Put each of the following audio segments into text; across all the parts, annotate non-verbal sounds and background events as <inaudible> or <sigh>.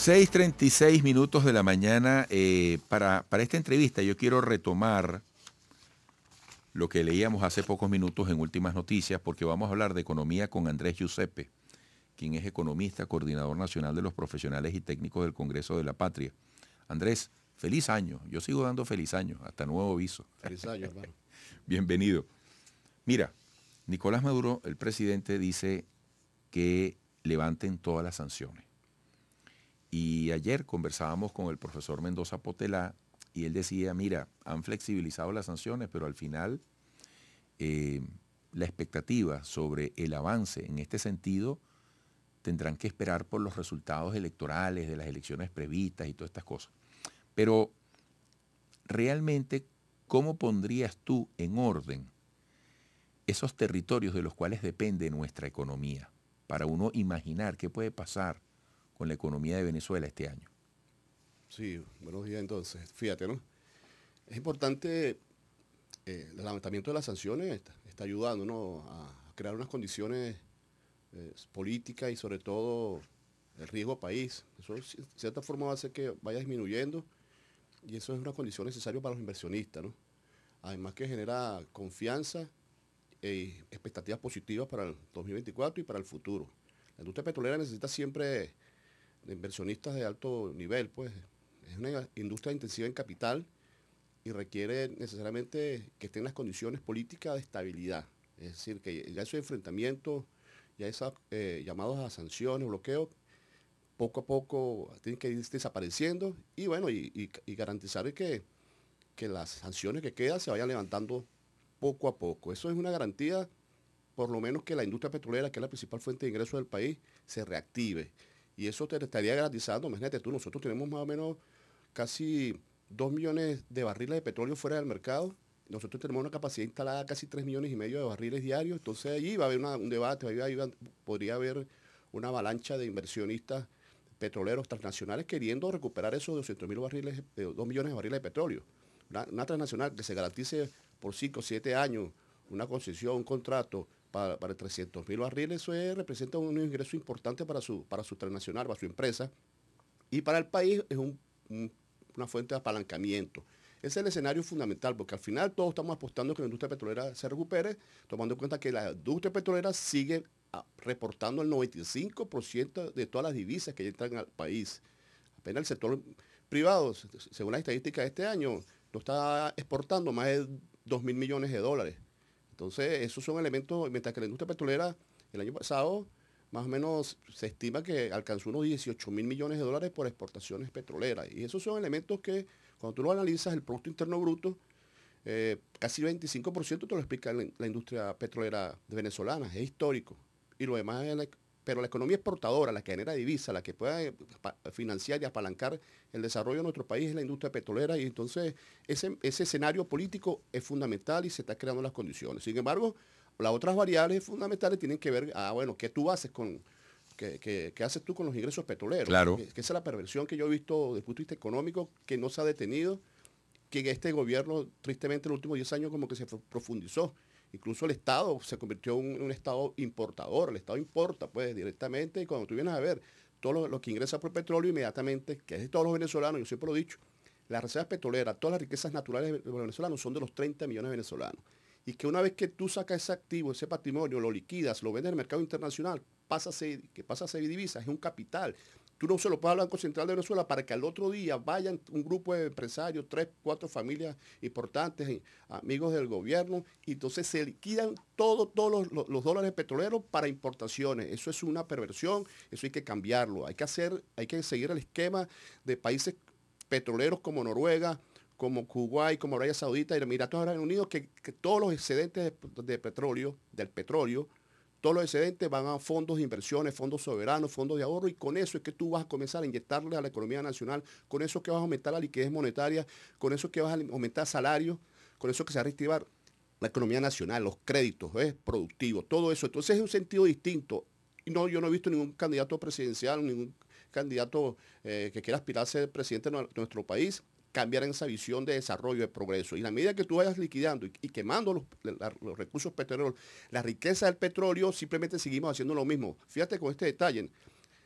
6.36 minutos de la mañana. Eh, para, para esta entrevista yo quiero retomar lo que leíamos hace pocos minutos en Últimas Noticias, porque vamos a hablar de economía con Andrés Giuseppe, quien es economista, coordinador nacional de los profesionales y técnicos del Congreso de la Patria. Andrés, feliz año. Yo sigo dando feliz año, hasta nuevo aviso. Feliz año, hermano. <laughs> Bienvenido. Mira, Nicolás Maduro, el presidente, dice que levanten todas las sanciones. Y ayer conversábamos con el profesor Mendoza Potelá y él decía, mira, han flexibilizado las sanciones, pero al final eh, la expectativa sobre el avance en este sentido tendrán que esperar por los resultados electorales de las elecciones previstas y todas estas cosas. Pero realmente, ¿cómo pondrías tú en orden esos territorios de los cuales depende nuestra economía? Para uno imaginar qué puede pasar con la economía de Venezuela este año. Sí, buenos días entonces. Fíjate, ¿no? Es importante, eh, el levantamiento de las sanciones está, ayudando ¿no? a crear unas condiciones eh, políticas y sobre todo el riesgo país. Eso de cierta forma va a hacer que vaya disminuyendo y eso es una condición necesaria para los inversionistas, ¿no? Además que genera confianza ...y e expectativas positivas para el 2024 y para el futuro. La industria petrolera necesita siempre inversionistas de alto nivel, pues es una industria intensiva en capital y requiere necesariamente que estén las condiciones políticas de estabilidad. Es decir, que ya esos enfrentamientos, ya esos eh, llamados a sanciones, bloqueos, poco a poco tienen que ir desapareciendo y bueno, y, garantizar que, que las sanciones que quedan se vayan levantando poco a poco. Eso es una garantía, por lo menos que la industria petrolera, que es la principal fuente de ingreso del país, se reactive. Y eso te estaría garantizando, imagínate tú, nosotros tenemos más o menos casi 2 millones de barriles de petróleo fuera del mercado. Nosotros tenemos una capacidad instalada casi 3 millones y medio de barriles diarios. Entonces allí va a haber un debate, podría haber una avalancha de inversionistas petroleros transnacionales queriendo recuperar esos 200 mil barriles, 2 eh, millones de barriles de petróleo. una transnacional que se garantice por 5 o 7 años una concesión, un contrato, para, para 300 mil barriles, eso representa un ingreso importante para su, para su transnacional, para su empresa. Y para el país es una fuente de apalancamiento. Ese es el escenario fundamental, porque al final todos estamos apostando que la industria petrolera se recupere, tomando en cuenta que la industria petrolera sigue ah, reportando el 95% de todas las divisas que entran al país. Apenas el sector privado, según las estadísticas de este año, lo está exportando más de 2 mil millones de dólares. Entonces, esos son elementos, mientras que la industria petrolera el año pasado más o menos se estima que alcanzó unos 18 mil millones de dólares por exportaciones petroleras. Y esos son elementos que cuando tú lo analizas, el Producto Interno Bruto, eh, casi 25% te lo explica la, industria petrolera venezolana, es histórico. Y lo demás es la pero la economía exportadora, la que genera divisa, la que pueda eh, financiar y apalancar el desarrollo de nuestro país es la industria petrolera y entonces ese, ese escenario político es fundamental y se están creando las condiciones. Sin embargo, las otras variables fundamentales tienen que ver, ah, bueno, ¿qué tú haces con, ¿Qué, qué, haces tú con los ingresos petroleros? Claro. Que, esa es la perversión que yo he visto desde el punto de vista económico, que no se ha detenido, que este gobierno, tristemente, en los últimos 10 años como que se profundizó Incluso el Estado se convirtió en un, Estado importador, el Estado importa pues directamente y cuando tú vienes a ver todo lo, que ingresa por petróleo inmediatamente, que es de todos los venezolanos, yo siempre lo he dicho, las reservas petroleras, todas las riquezas naturales de los venezolanos son de los 30 millones de venezolanos. Y que una vez que tú sacas ese activo, ese patrimonio, lo liquidas, lo vendes en el mercado internacional, que pasa a ser divisa, es un capital. Tú no se lo pagas al Banco Central de Venezuela para que al otro día vayan un grupo de empresarios, tres, cuatro familias importantes, eh, amigos del gobierno, y entonces se liquidan todos los, los, dólares petroleros para importaciones. Eso es una perversión, eso hay que cambiarlo. Hay que, hacer, hay que seguir el esquema de países petroleros como Noruega, como Kuwait, como Arabia Saudita y Emiratos Árabes Unidos, que, que todos los excedentes de petróleo, del petróleo, todos los excedentes van a fondos de inversiones, fondos soberanos, fondos de ahorro y con eso es que tú vas a comenzar a inyectarle a la economía nacional, con eso que vas a aumentar la liquidez monetaria, con eso que vas a aumentar salarios, con eso que se va a reactivar la economía nacional, los créditos productivos, todo eso. Entonces es un sentido distinto. No, yo no he visto ningún candidato presidencial, ningún candidato eh, que quiera aspirar a ser presidente de nuestro país cambiar esa visión de desarrollo, de progreso. Y a medida que tú vayas liquidando y, quemando los, recursos petroleros la riqueza del petróleo, simplemente seguimos haciendo lo mismo. Fíjate con este detalle.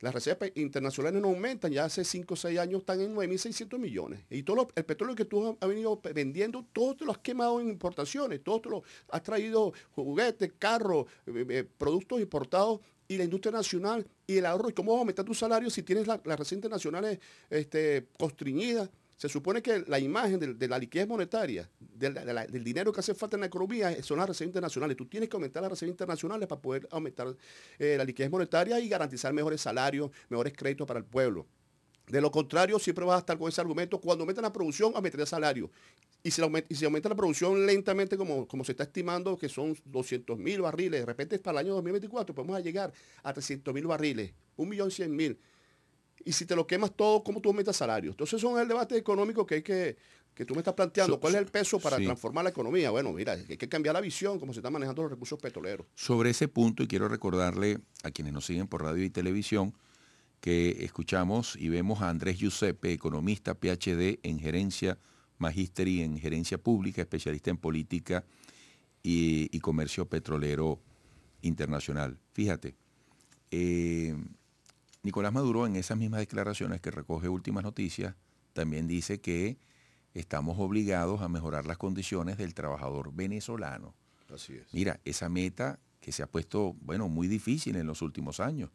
Las reservas internacionales no aumentan, ya hace 5 o 6 años están en 9.600 millones. Y todo el petróleo que tú has venido vendiendo, todo te lo has quemado en importaciones, todo te lo has traído juguetes, carros, eh, eh, productos importados y la industria nacional y el ahorro. ¿Y cómo vas a aumentar tu salario si tienes las recetas reservas internacionales este, constriñidas? Se supone que la imagen de, la liquidez monetaria, del dinero que hace falta en la economía, eh, son las reservas internacionales. Tú tienes que aumentar las reservas internacionales para poder aumentar eh, la liquidez monetaria y garantizar mejores salarios, mejores créditos para el pueblo. De lo contrario, siempre vas a estar con ese argumento, cuando aumentan la producción, aumenta el salario. Y si, aumenta, la producción lentamente, como, se está estimando, que son 200.000 barriles, de repente para el año 2024 podemos llegar a 300.000 barriles, 1.100.000 y si te lo quemas todo, ¿cómo tú aumentas salarios? Entonces, es el debate económico que hay que, que tú me estás planteando. ¿Cuál es el peso para transformar la economía? Bueno, mira, hay que cambiar la visión, cómo se están manejando los recursos petroleros. Sobre ese punto, y quiero recordarle a quienes nos siguen por radio y televisión, que escuchamos y vemos a Andrés Giuseppe, economista, PhD en gerencia, magíster y en gerencia pública, especialista en política y, y comercio petrolero internacional. Fíjate, eh, Nicolás Maduro en esas mismas declaraciones que recoge últimas noticias también dice que estamos obligados a mejorar las condiciones del trabajador venezolano. Así es. Mira, esa meta que se ha puesto, bueno, muy difícil en los últimos años.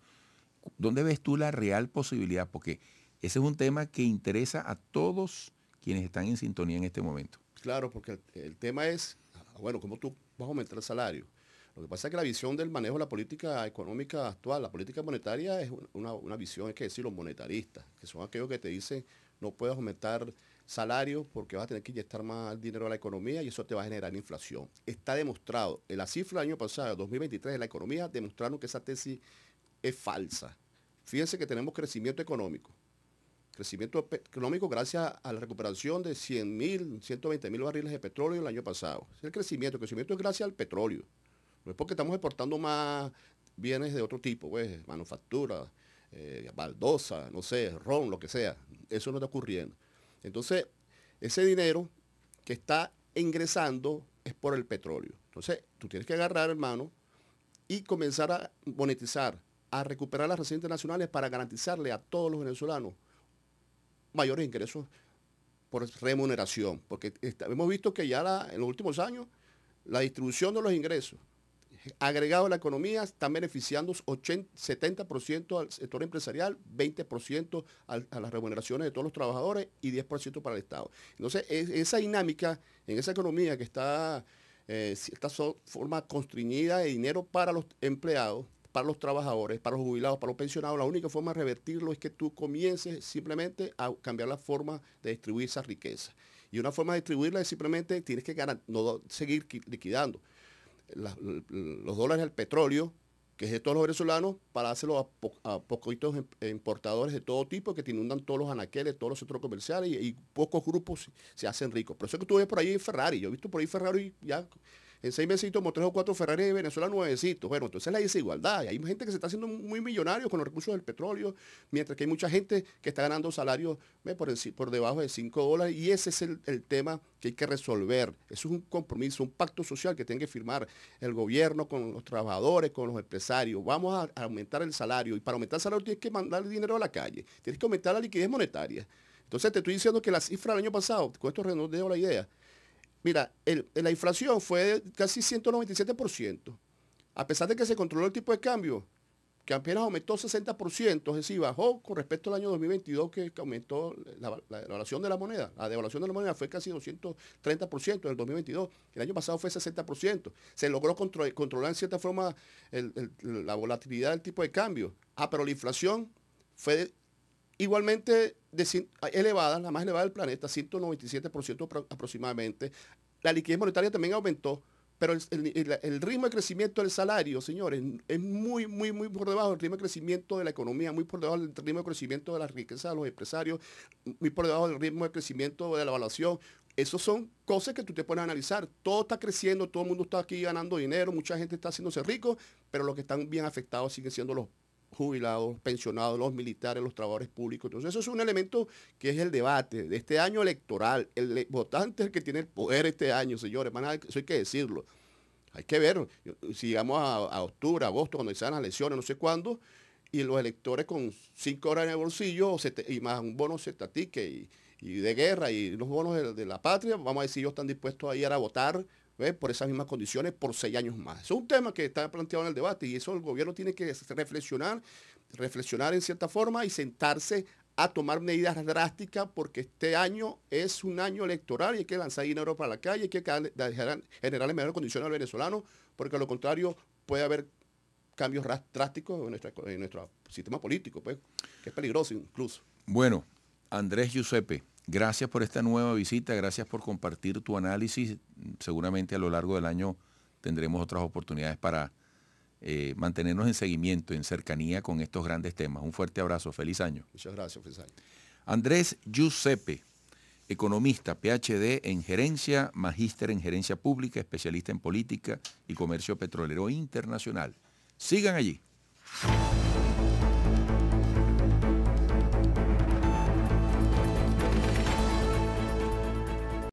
¿Dónde ves tú la real posibilidad? Porque ese es un tema que interesa a todos quienes están en sintonía en este momento. Claro, porque el, tema es, bueno, ¿cómo tú vas a aumentar el salario? Lo que pasa es que la visión del manejo de la política económica actual, la política monetaria es una, visión, es que los monetaristas, que son aquellos que te dicen no puedes aumentar salarios porque vas a tener que inyectar más dinero a la economía y eso te va a generar inflación. Está demostrado, en la cifra del año pasado, 2023, en la economía demostraron que esa tesis es falsa. Fíjense que tenemos crecimiento económico. Crecimiento económico gracias a la recuperación de 100.000, mil, 120 mil barriles de petróleo el año pasado. El crecimiento, el crecimiento es gracias al petróleo. No es pues porque estamos exportando más bienes de otro tipo, pues, manufactura, eh, baldosa, no sé, ron, lo que sea. Eso no está ocurriendo. Entonces, ese dinero que está ingresando es por el petróleo. Entonces, tú tienes que agarrar, hermano, y comenzar a monetizar, a recuperar las residencias nacionales para garantizarle a todos los venezolanos mayores ingresos por remuneración. Porque hemos visto que ya en los últimos años la distribución de los ingresos agregado a la economía, están beneficiando 70% al sector empresarial, 20% a las remuneraciones de todos los trabajadores y 10% para el Estado. Entonces, esa dinámica en esa economía que está, eh, esta forma constriñida de dinero para los empleados, para los trabajadores, para los jubilados, para los pensionados, la única forma de revertirlo es que tú comiences simplemente a cambiar la forma de distribuir esa riqueza. Y una forma de distribuirla es simplemente tienes que no seguir liquidando los dólares al petróleo que es de todos los venezolanos para hacerlo a, pocos poquitos em, importadores de todo tipo que te inundan todos los anaqueles, todos los centros comerciales y, pocos grupos se hacen ricos. pero eso que tú ves por ahí Ferrari. Yo he visto por ahí Ferrari ya en seis meses tomó tres o cuatro Ferrari de Venezuela nuevecitos. Bueno, entonces la desigualdad. hay gente que se está haciendo muy millonario con los recursos del petróleo, mientras que hay mucha gente que está ganando salarios por, debajo de cinco dólares. Y ese es el, tema que hay que resolver. Eso es un compromiso, un pacto social que tiene que firmar el gobierno con los trabajadores, con los empresarios. Vamos a, aumentar el salario. Y para aumentar el salario tienes que mandar el dinero a la calle. Tienes que aumentar la liquidez monetaria. Entonces te estoy diciendo que la cifra del año pasado, con esto redondeo la idea, Mira, la inflación fue casi 197%. A pesar de que se controló el tipo de cambio, que apenas aumentó 60%, es decir, bajó con respecto al año 2022 que aumentó la, devaluación de la moneda. La devaluación de la moneda fue casi 230% en el 2022, el año pasado fue 60%. Se logró controlar en cierta forma la volatilidad del tipo de cambio. Ah, pero la inflación fue Igualmente de, elevada, la más elevada del planeta, 197% aproximadamente. La liquidez monetaria también aumentó, pero el, ritmo de crecimiento del salario, señores, es muy, muy, muy por debajo del ritmo de crecimiento de la economía, muy por debajo del ritmo de crecimiento de la riqueza de los empresarios, muy por debajo del ritmo de crecimiento de la evaluación. Esas son cosas que tú te pones a analizar. Todo está creciendo, todo el mundo está aquí ganando dinero, mucha gente está haciéndose rico, pero los que están bien afectados siguen siendo los jubilados, pensionados, los militares, los trabajadores públicos. Entonces, eso es un elemento que es el debate de este año electoral. El votante es el que tiene el poder este año, señores. Van eso hay que decirlo. Hay que ver, si llegamos a, octubre, agosto, cuando sean las elecciones, no sé cuándo, y los electores con cinco horas en el bolsillo y más un bono setatique y, de guerra y los bonos de, de la patria, vamos a decir, ellos están dispuestos a ir a votar por esas mismas condiciones por seis años más. es un tema que está planteado en el debate y eso el gobierno tiene que reflexionar, reflexionar en cierta forma y sentarse a tomar medidas drásticas porque este año es un año electoral y hay que lanzar dinero para la calle, hay que generar mejores condiciones al venezolano porque a lo contrario puede haber cambios drásticos en, en nuestro sistema político, pues, que es peligroso incluso. Bueno, Andrés Giuseppe. Gracias por esta nueva visita, gracias por compartir tu análisis. Seguramente a lo largo del año tendremos otras oportunidades para eh, mantenernos en seguimiento, en cercanía con estos grandes temas. Un fuerte abrazo, feliz año. Muchas gracias, feliz Andrés Giuseppe, economista, PhD en gerencia, magíster en gerencia pública, especialista en política y comercio petrolero internacional. Sigan allí.